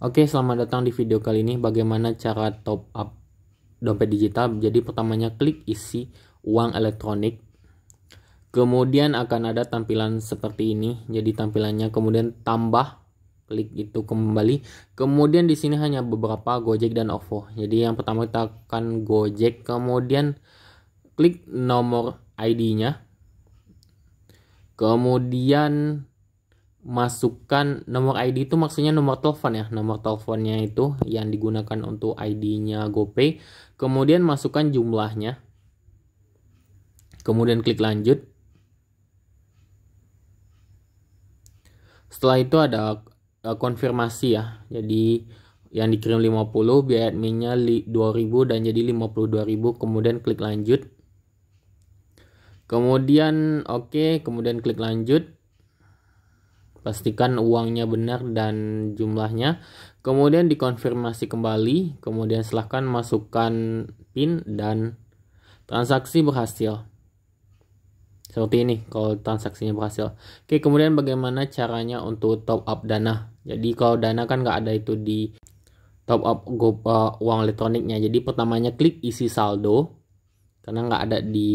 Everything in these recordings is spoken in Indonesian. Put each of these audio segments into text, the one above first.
Oke, selamat datang di video kali ini bagaimana cara top up dompet digital. Jadi pertamanya klik isi uang elektronik. Kemudian akan ada tampilan seperti ini. Jadi tampilannya kemudian tambah klik itu kembali. Kemudian di sini hanya beberapa Gojek dan OVO. Jadi yang pertama kita akan Gojek, kemudian klik nomor ID-nya. Kemudian masukkan nomor ID itu maksudnya nomor telepon ya, nomor teleponnya itu yang digunakan untuk ID-nya GoPay. Kemudian masukkan jumlahnya. Kemudian klik lanjut. Setelah itu ada eh, konfirmasi ya. Jadi yang dikirim 50, biaya adminnya 2000 dan jadi 52.000, kemudian klik lanjut. Kemudian oke, okay, kemudian klik lanjut pastikan uangnya benar dan jumlahnya. Kemudian dikonfirmasi kembali, kemudian silahkan masukkan PIN dan transaksi berhasil. Seperti ini kalau transaksinya berhasil. Oke, kemudian bagaimana caranya untuk top up dana? Jadi kalau dana kan nggak ada itu di top up go, eh, uang elektroniknya. Jadi pertamanya klik isi saldo karena nggak ada di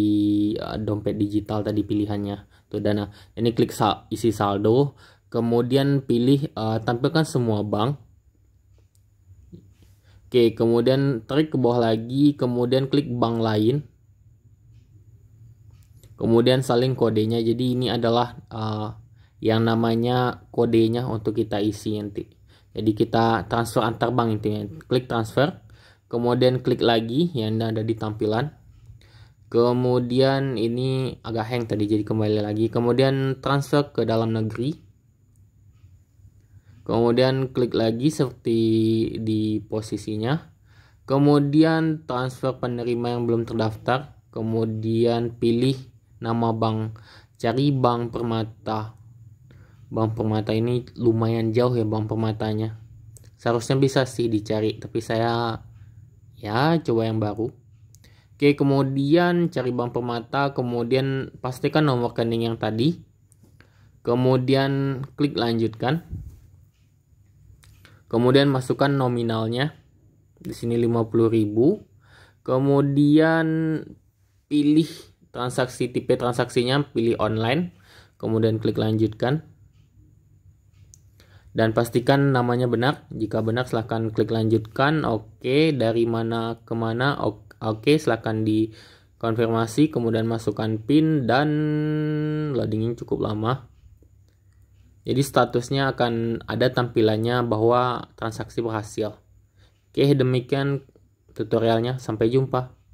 eh, dompet digital tadi pilihannya tuh dana. Ini klik isi saldo, kemudian pilih uh, tampilkan semua bank oke kemudian tarik ke bawah lagi kemudian klik bank lain kemudian saling kodenya jadi ini adalah uh, yang namanya kodenya untuk kita isi nanti jadi kita transfer antar bank intinya klik transfer kemudian klik lagi yang ada di tampilan kemudian ini agak hang tadi jadi kembali lagi kemudian transfer ke dalam negeri Kemudian klik lagi seperti di posisinya. Kemudian transfer penerima yang belum terdaftar. Kemudian pilih nama bank. Cari bank permata. Bank permata ini lumayan jauh ya bank permatanya. Seharusnya bisa sih dicari, tapi saya ya coba yang baru. Oke, kemudian cari bank permata, kemudian pastikan nomor rekening yang tadi. Kemudian klik lanjutkan. Kemudian masukkan nominalnya. Di sini 50.000. Kemudian pilih transaksi tipe transaksinya, pilih online. Kemudian klik lanjutkan. Dan pastikan namanya benar. Jika benar silahkan klik lanjutkan. Oke, dari mana ke mana? Oke, silahkan di konfirmasi kemudian masukkan pin dan loadingnya cukup lama jadi statusnya akan ada tampilannya bahwa transaksi berhasil. Oke, demikian tutorialnya. Sampai jumpa.